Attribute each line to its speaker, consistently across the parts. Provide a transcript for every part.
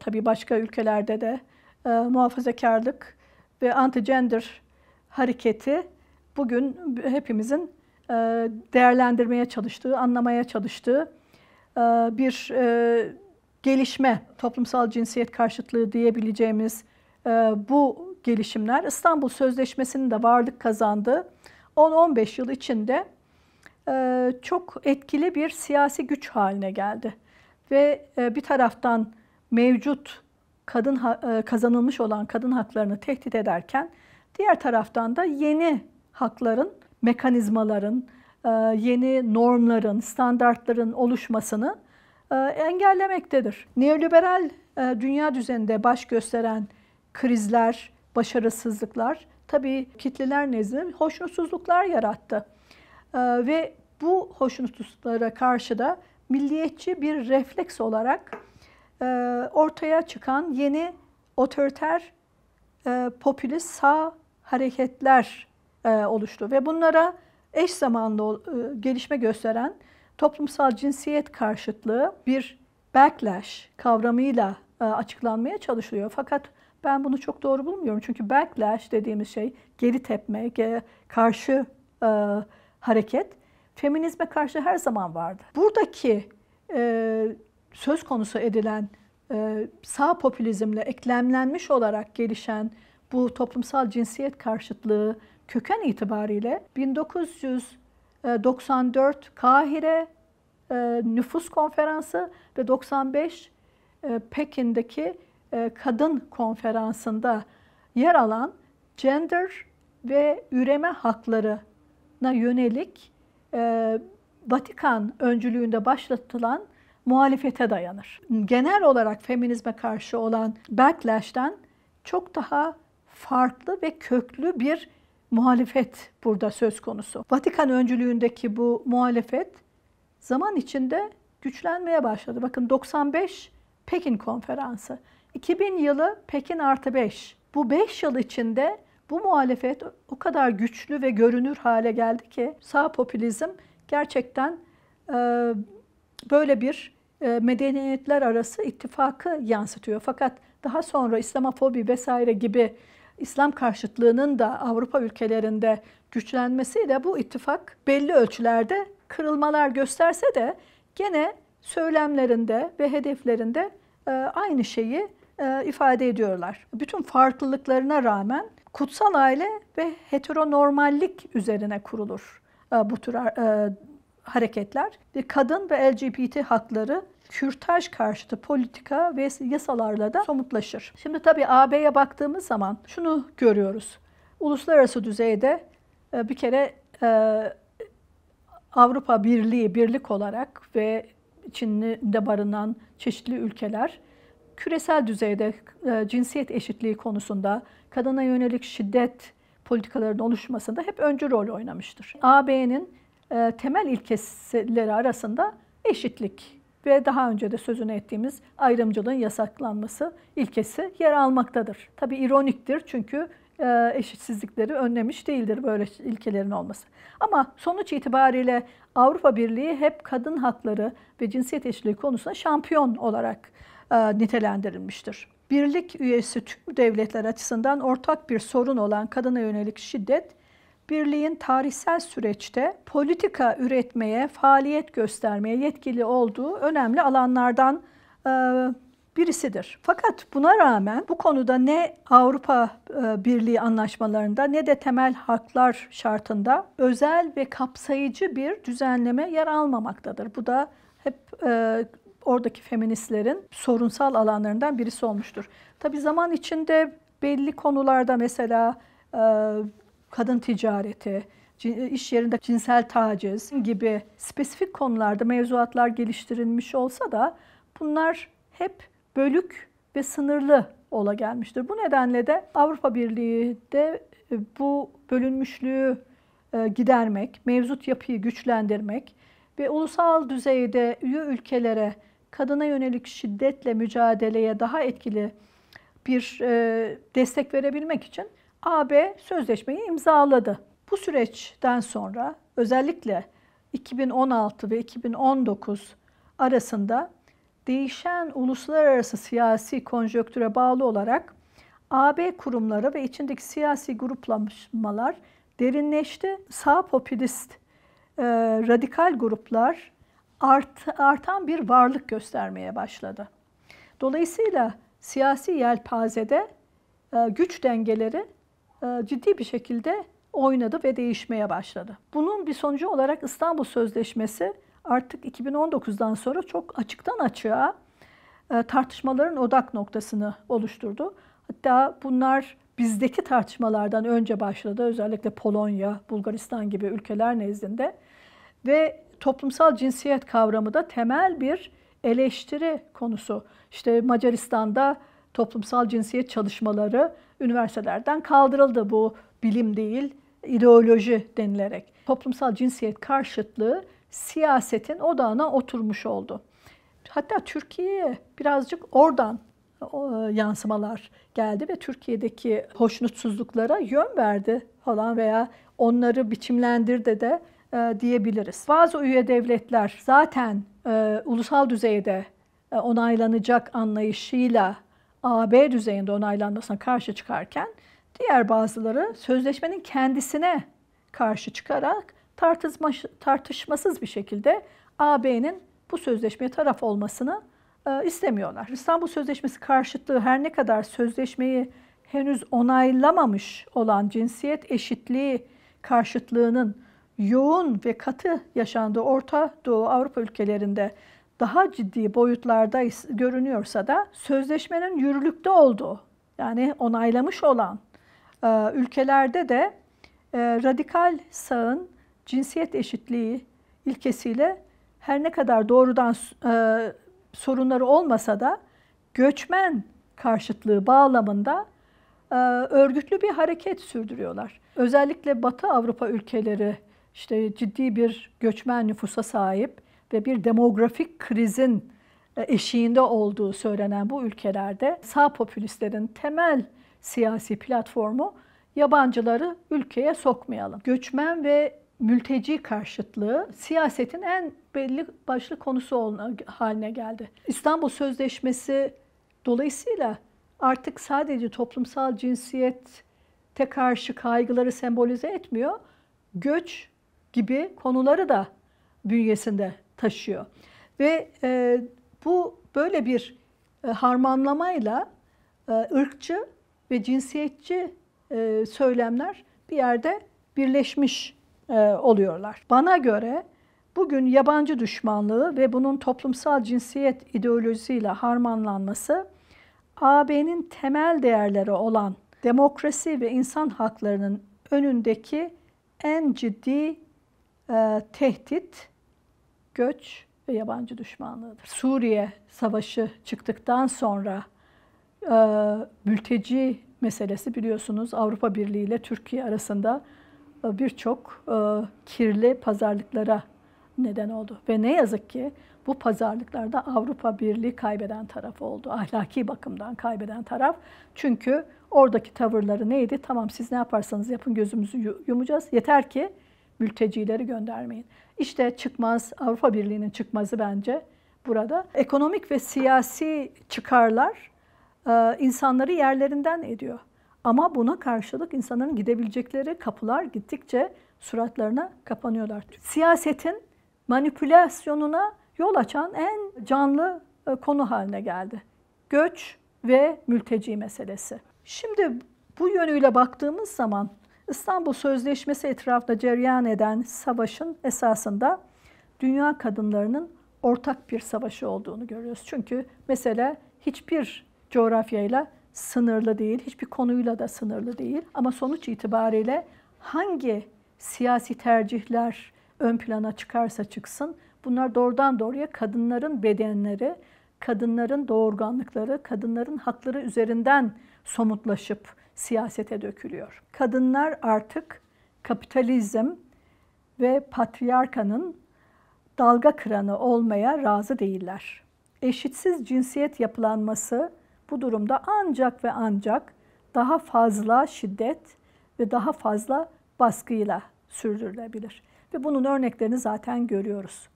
Speaker 1: tabii başka ülkelerde de e, muhafazakarlık ve anti-gender hareketi bugün hepimizin e, değerlendirmeye çalıştığı, anlamaya çalıştığı e, bir e, gelişme, toplumsal cinsiyet karşıtlığı diyebileceğimiz e, bu gelişimler İstanbul Sözleşmesi'nin de varlık kazandığı 10-15 yıl içinde e, çok etkili bir siyasi güç haline geldi. Ve e, bir taraftan mevcut kadın e, kazanılmış olan kadın haklarını tehdit ederken diğer taraftan da yeni hakların, mekanizmaların, e, yeni normların, standartların oluşmasını e, engellemektedir. Neoliberal dünya düzeninde baş gösteren krizler, başarısızlıklar tabii kitleler nezdinde hoşnutsuzluklar yarattı. Ve bu hoşnutsuzluklara karşı da milliyetçi bir refleks olarak e, ortaya çıkan yeni otoriter e, popülist sağ hareketler e, oluştu ve bunlara eş zamanlı gelişme gösteren toplumsal cinsiyet karşıtlığı bir backlash kavramıyla açıklanmaya çalışılıyor. Fakat ben bunu çok doğru bulmuyorum. Çünkü backlash dediğimiz şey geri tepme, karşı e, hareket feminizme karşı her zaman vardı. Buradaki e, söz konusu edilen e, sağ popülizmle eklemlenmiş olarak gelişen bu toplumsal cinsiyet karşıtlığı köken itibariyle 1994 Kahire e, Nüfus Konferansı ve 95 e, Pekin'deki Kadın Konferansı'nda yer alan gender ve üreme haklarına yönelik Vatikan öncülüğünde başlatılan muhalefete dayanır. Genel olarak feminizme karşı olan backlash'ten çok daha farklı ve köklü bir muhalefet burada söz konusu. Vatikan öncülüğündeki bu muhalefet zaman içinde güçlenmeye başladı. Bakın 95 Pekin Konferansı, 2000 yılı Pekin artı 5. Bu 5 yıl içinde bu muhalefet o kadar güçlü ve görünür hale geldi ki sağ popülizm gerçekten e, böyle bir e, medeniyetler arası ittifakı yansıtıyor. Fakat daha sonra İslamofobi vesaire gibi İslam karşıtlığının da Avrupa ülkelerinde güçlenmesiyle bu ittifak belli ölçülerde kırılmalar gösterse de gene söylemlerinde ve hedeflerinde e, aynı şeyi e, ifade ediyorlar. Bütün farklılıklarına rağmen kutsal aile ve heteronormallik üzerine kurulur bu tür hareketler. Kadın ve LGBT hakları kürtaj karşıtı politika ve yasalarla da somutlaşır. Şimdi tabii AB'ye baktığımız zaman şunu görüyoruz. Uluslararası düzeyde e, bir kere e, Avrupa Birliği birlik olarak ve içinde barınan çeşitli ülkeler küresel düzeyde e, cinsiyet eşitliği konusunda kadına yönelik şiddet politikalarının oluşmasında hep öncü rol oynamıştır. AB'nin temel ilkeleri arasında eşitlik ve daha önce de sözünü ettiğimiz ayrımcılığın yasaklanması ilkesi yer almaktadır. Tabi ironiktir çünkü e, eşitsizlikleri önlemiş değildir böyle ilkelerin olması. Ama sonuç itibariyle Avrupa Birliği hep kadın hakları ve cinsiyet eşitliği konusunda şampiyon olarak e, nitelendirilmiştir. Birlik üyesi tüm devletler açısından ortak bir sorun olan kadına yönelik şiddet birliğin tarihsel süreçte politika üretmeye, faaliyet göstermeye yetkili olduğu önemli alanlardan e, birisidir. Fakat buna rağmen bu konuda ne Avrupa e, Birliği anlaşmalarında ne de temel haklar şartında özel ve kapsayıcı bir düzenleme yer almamaktadır. Bu da hep e, oradaki feministlerin sorunsal alanlarından birisi olmuştur. Tabi zaman içinde belli konularda mesela e, kadın ticareti, e, iş yerinde cinsel taciz gibi spesifik konularda mevzuatlar geliştirilmiş olsa da bunlar hep bölük ve sınırlı ola gelmiştir. Bu nedenle de Avrupa Birliği de e, bu bölünmüşlüğü e, gidermek, mevcut yapıyı güçlendirmek ve ulusal düzeyde üye ülkelere kadına yönelik şiddetle mücadeleye daha etkili bir destek verebilmek için AB sözleşmeyi imzaladı. Bu süreçten sonra özellikle 2016 ve 2019 arasında değişen uluslararası siyasi konjöktüre bağlı olarak AB kurumları ve içindeki siyasi gruplamalar derinleşti. Sağ popülist e, radikal gruplar art, artan bir varlık göstermeye başladı. Dolayısıyla siyasi yelpazede e, güç dengeleri e, ciddi bir şekilde oynadı ve değişmeye başladı. Bunun bir sonucu olarak İstanbul Sözleşmesi artık 2019'dan sonra çok açıktan açığa e, tartışmaların odak noktasını oluşturdu. Hatta bunlar bizdeki tartışmalardan önce başladı. Özellikle Polonya, Bulgaristan gibi ülkeler nezdinde. Ve toplumsal cinsiyet kavramı da temel bir eleştiri konusu. İşte Macaristan'da toplumsal cinsiyet çalışmaları üniversitelerden kaldırıldı bu bilim değil ideoloji denilerek. Toplumsal cinsiyet karşıtlığı siyasetin odağına oturmuş oldu. Hatta Türkiye'ye birazcık oradan e, yansımalar geldi ve Türkiye'deki hoşnutsuzluklara yön verdi falan veya onları biçimlendirdi de e, diyebiliriz. Bazı üye devletler zaten e, ulusal düzeyde onaylanacak anlayışıyla AB düzeyinde onaylanmasına karşı çıkarken diğer bazıları sözleşmenin kendisine karşı çıkarak tartışma, tartışmasız bir şekilde AB'nin bu sözleşmeye taraf olmasını e, istemiyorlar. İstanbul Sözleşmesi karşıtlığı her ne kadar sözleşmeyi henüz onaylamamış olan cinsiyet eşitliği karşıtlığının yoğun ve katı yaşandığı Orta Doğu Avrupa ülkelerinde daha ciddi boyutlarda görünüyorsa da sözleşmenin yürürlükte olduğu yani onaylamış olan e, ülkelerde de e, radikal sağın cinsiyet eşitliği ilkesiyle her ne kadar doğrudan e, sorunları olmasa da göçmen karşıtlığı bağlamında e, örgütlü bir hareket sürdürüyorlar. Özellikle Batı Avrupa ülkeleri işte ciddi bir göçmen nüfusa sahip ve bir demografik krizin e, eşiğinde olduğu söylenen bu ülkelerde sağ popülistlerin temel siyasi platformu yabancıları ülkeye sokmayalım. Göçmen ve mülteci karşıtlığı siyasetin en belli başlı konusu haline geldi. İstanbul Sözleşmesi dolayısıyla artık sadece toplumsal cinsiyete karşı kaygıları sembolize etmiyor. Göç gibi konuları da bünyesinde taşıyor. Ve e, bu böyle bir e, harmanlamayla e, ırkçı ve cinsiyetçi e, söylemler bir yerde birleşmiş e, oluyorlar. Bana göre bugün yabancı düşmanlığı ve bunun toplumsal cinsiyet ideolojisiyle harmanlanması AB'nin temel değerleri olan demokrasi ve insan haklarının önündeki en ciddi e, tehdit göç ve yabancı düşmanlığıdır. Suriye Savaşı çıktıktan sonra e, mülteci meselesi biliyorsunuz Avrupa Birliği ile Türkiye arasında e, birçok e, kirli pazarlıklara neden oldu. Ve ne yazık ki bu pazarlıklarda Avrupa Birliği kaybeden taraf oldu. Ahlaki bakımdan kaybeden taraf. Çünkü oradaki tavırları neydi? Tamam siz ne yaparsanız yapın gözümüzü yumacağız. Yeter ki mültecileri göndermeyin. İşte çıkmaz, Avrupa Birliği'nin çıkmazı bence burada. Ekonomik ve siyasi çıkarlar e, insanları yerlerinden ediyor. Ama buna karşılık insanların gidebilecekleri kapılar gittikçe suratlarına kapanıyorlar. Siyasetin manipülasyonuna yol açan en canlı e, konu haline geldi. Göç ve mülteci meselesi. Şimdi bu yönüyle baktığımız zaman İstanbul Sözleşmesi etrafında cereyan eden savaşın esasında dünya kadınlarının ortak bir savaşı olduğunu görüyoruz. Çünkü mesela hiçbir coğrafyayla sınırlı değil, hiçbir konuyla da sınırlı değil. Ama sonuç itibariyle hangi siyasi tercihler ön plana çıkarsa çıksın, bunlar doğrudan doğruya kadınların bedenleri, kadınların doğurganlıkları, kadınların hakları üzerinden somutlaşıp siyasete dökülüyor. Kadınlar artık kapitalizm ve patriarkanın dalga kıranı olmaya razı değiller. Eşitsiz cinsiyet yapılanması bu durumda ancak ve ancak daha fazla şiddet ve daha fazla baskıyla sürdürülebilir. Ve bunun örneklerini zaten görüyoruz.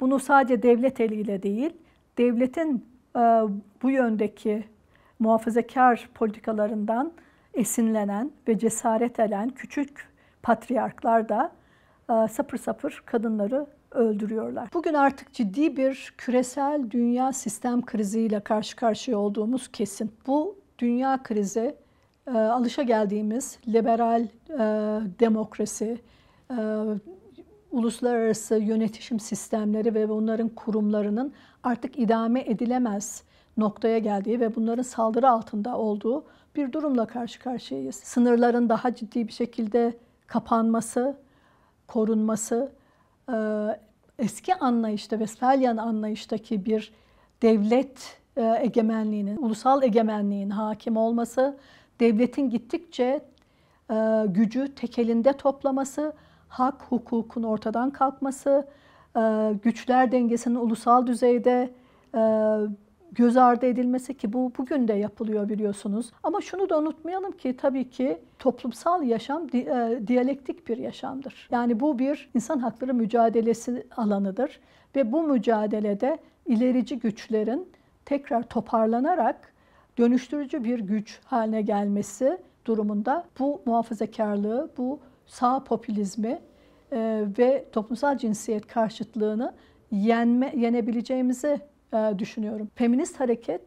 Speaker 1: Bunu sadece devlet eliyle değil, devletin bu yöndeki muhafazakar politikalarından esinlenen ve cesaret eden küçük patriarklar da e, sapır sapır kadınları öldürüyorlar. Bugün artık ciddi bir küresel dünya sistem kriziyle karşı karşıya olduğumuz kesin. Bu dünya krizi e, alışa geldiğimiz liberal e, demokrasi, uluslararası yönetişim sistemleri ve bunların kurumlarının artık idame edilemez noktaya geldiği ve bunların saldırı altında olduğu bir durumla karşı karşıyayız. Sınırların daha ciddi bir şekilde kapanması, korunması, e, eski anlayışta, Vesfalyan anlayıştaki bir devlet e, egemenliğinin, ulusal egemenliğin hakim olması, devletin gittikçe e, gücü tekelinde toplaması, hak hukukun ortadan kalkması, güçler dengesinin ulusal düzeyde göz ardı edilmesi ki bu bugün de yapılıyor biliyorsunuz. Ama şunu da unutmayalım ki tabii ki toplumsal yaşam di, e, diyalektik bir yaşamdır. Yani bu bir insan hakları mücadelesi alanıdır ve bu mücadelede ilerici güçlerin tekrar toparlanarak dönüştürücü bir güç haline gelmesi durumunda bu muhafazakarlığı, bu sağ popülizmi e, ve toplumsal cinsiyet karşıtlığını yenme, yenebileceğimizi e, düşünüyorum. Feminist hareket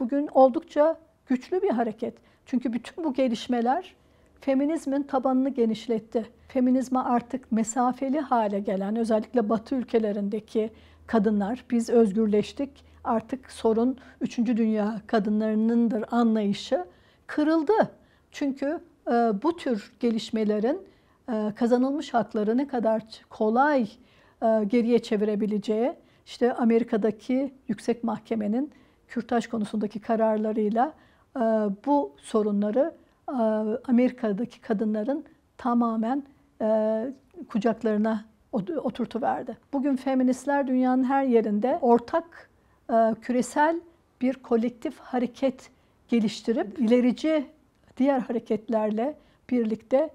Speaker 1: bugün oldukça güçlü bir hareket. Çünkü bütün bu gelişmeler feminizmin tabanını genişletti. Feminizme artık mesafeli hale gelen özellikle Batı ülkelerindeki kadınlar biz özgürleştik. Artık sorun 3. dünya kadınlarınındır anlayışı kırıldı. Çünkü e, bu tür gelişmelerin e, kazanılmış hakları ne kadar kolay e, geriye çevirebileceği işte Amerika'daki yüksek mahkemenin kürtaj konusundaki kararlarıyla e, bu sorunları e, Amerika'daki kadınların tamamen e, kucaklarına oturtu verdi. Bugün feministler dünyanın her yerinde ortak küresel bir kolektif hareket geliştirip ilerici diğer hareketlerle birlikte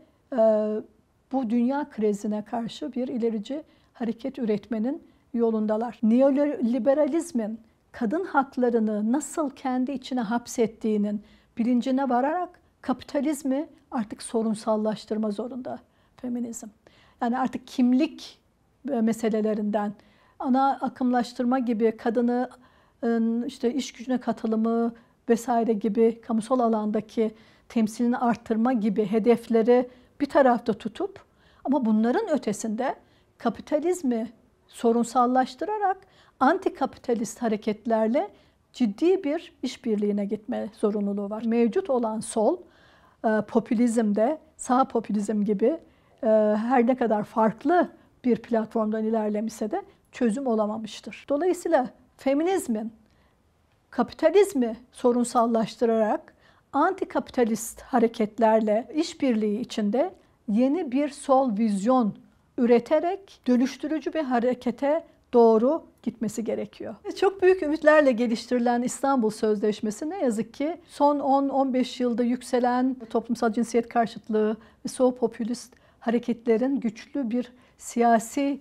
Speaker 1: bu dünya krizine karşı bir ilerici hareket üretmenin yolundalar. Neoliberalizmin kadın haklarını nasıl kendi içine hapsettiğinin bilincine vararak kapitalizmi artık sorunsallaştırma zorunda feminizm. Yani artık kimlik e, meselelerinden ana akımlaştırma gibi kadını e, işte iş gücüne katılımı vesaire gibi kamusal alandaki temsilini arttırma gibi hedefleri bir tarafta tutup ama bunların ötesinde kapitalizmi sorunsallaştırarak antikapitalist hareketlerle ciddi bir işbirliğine gitme zorunluluğu var. Mevcut olan sol e, popülizmde sağ popülizm gibi e, her ne kadar farklı bir platformdan ilerlemişse de çözüm olamamıştır. Dolayısıyla feminizmin kapitalizmi sorunsallaştırarak antikapitalist hareketlerle işbirliği içinde yeni bir sol vizyon üreterek dönüştürücü bir harekete doğru gitmesi gerekiyor. Çok büyük ümitlerle geliştirilen İstanbul Sözleşmesi ne yazık ki son 10-15 yılda yükselen toplumsal cinsiyet karşıtlığı ve sol popülist hareketlerin güçlü bir siyasi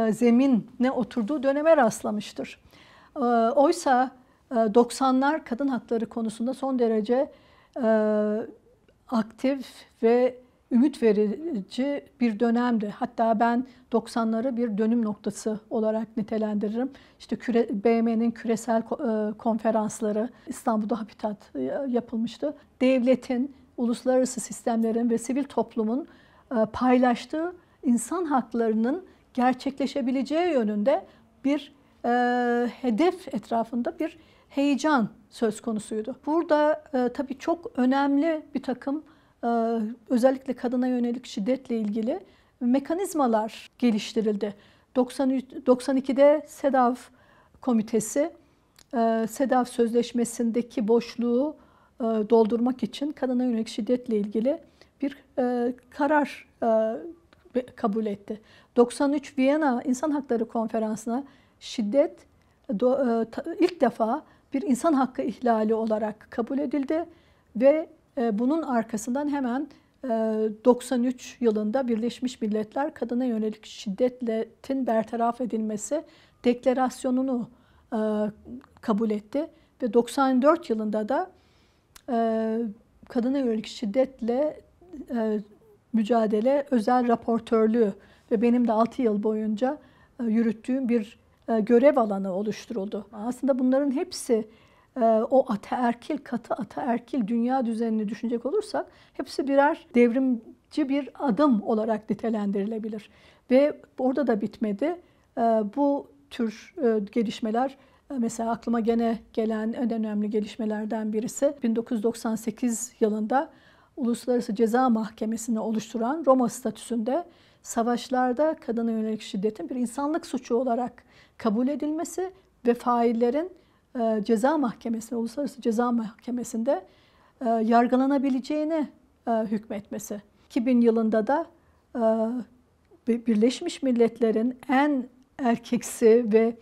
Speaker 1: e, zeminine oturduğu döneme rastlamıştır. E, oysa 90'lar e, kadın hakları konusunda son derece aktif ve ümit verici bir dönemdi. Hatta ben 90'ları bir dönüm noktası olarak nitelendiririm. İşte küre, BM'nin küresel e, konferansları İstanbul'da Habitat e, yapılmıştı. Devletin, uluslararası sistemlerin ve sivil toplumun e, paylaştığı insan haklarının gerçekleşebileceği yönünde bir e, hedef etrafında bir heyecan söz konusuydu. Burada e, tabii çok önemli bir takım e, özellikle kadına yönelik şiddetle ilgili mekanizmalar geliştirildi. 92'de SEDAV komitesi e, SEDAV sözleşmesindeki boşluğu e, doldurmak için kadına yönelik şiddetle ilgili bir karar kabul etti. 93 Viyana İnsan Hakları Konferansı'na şiddet ilk defa bir insan hakkı ihlali olarak kabul edildi ve ee, bunun arkasından hemen 93 e, yılında Birleşmiş Milletler kadına yönelik şiddetin bertaraf edilmesi deklarasyonunu e, kabul etti ve 94 yılında da e, kadına yönelik şiddetle mücadele özel raportörlüğü ve benim de 6 yıl boyunca yürüttüğüm bir görev alanı oluşturuldu. Aslında bunların hepsi ee, o ataerkil, katı ataerkil dünya düzenini düşünecek olursak hepsi birer devrimci bir adım olarak nitelendirilebilir. Ve orada da bitmedi. Ee, bu tür e, gelişmeler e, mesela aklıma gene gelen en önemli gelişmelerden birisi 1998 yılında Uluslararası Ceza Mahkemesi'ni oluşturan Roma statüsünde savaşlarda kadına yönelik şiddetin bir insanlık suçu olarak kabul edilmesi ve faillerin e, Ceza Mahkemesi, Uluslararası Ceza Mahkemesi'nde e, yargılanabileceğine e, hükmetmesi. 2000 yılında da e, Birleşmiş Milletler'in en erkeksi ve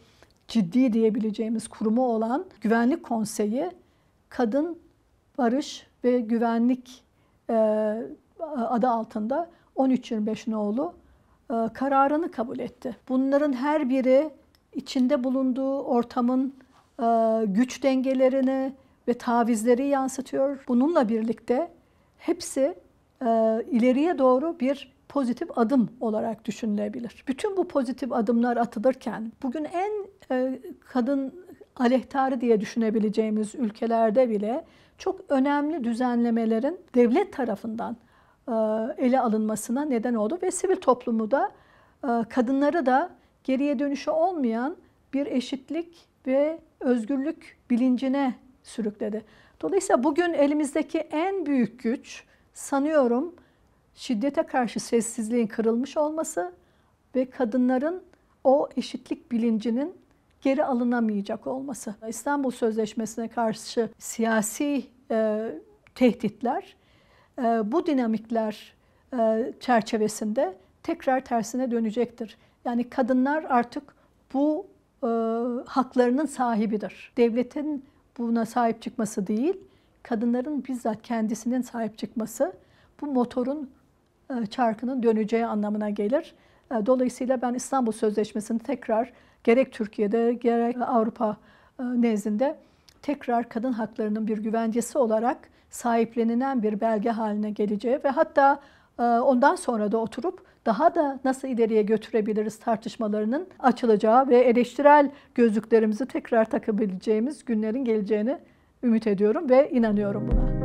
Speaker 1: ciddi diyebileceğimiz kurumu olan Güvenlik Konseyi kadın barış ve güvenlik e, adı altında 1325 nolu e, kararını kabul etti. Bunların her biri içinde bulunduğu ortamın e, güç dengelerini ve tavizleri yansıtıyor. Bununla birlikte hepsi e, ileriye doğru bir pozitif adım olarak düşünülebilir. Bütün bu pozitif adımlar atılırken bugün en e, kadın aleyhtarı diye düşünebileceğimiz ülkelerde bile çok önemli düzenlemelerin devlet tarafından ele alınmasına neden oldu ve sivil toplumu da kadınları da geriye dönüşü olmayan bir eşitlik ve özgürlük bilincine sürükledi. Dolayısıyla bugün elimizdeki en büyük güç sanıyorum şiddete karşı sessizliğin kırılmış olması ve kadınların o eşitlik bilincinin geri alınamayacak olması. İstanbul Sözleşmesi'ne karşı siyasi e, tehditler e, bu dinamikler e, çerçevesinde tekrar tersine dönecektir. Yani kadınlar artık bu e, haklarının sahibidir. Devletin buna sahip çıkması değil, kadınların bizzat kendisinin sahip çıkması bu motorun e, çarkının döneceği anlamına gelir. E, dolayısıyla ben İstanbul Sözleşmesi'ni tekrar gerek Türkiye'de gerek Avrupa e, nezdinde tekrar kadın haklarının bir güvencesi olarak sahiplenilen bir belge haline geleceği ve hatta ee, ondan sonra da oturup daha da nasıl ileriye götürebiliriz tartışmalarının açılacağı ve eleştirel gözlüklerimizi tekrar takabileceğimiz günlerin geleceğini ümit ediyorum ve inanıyorum buna.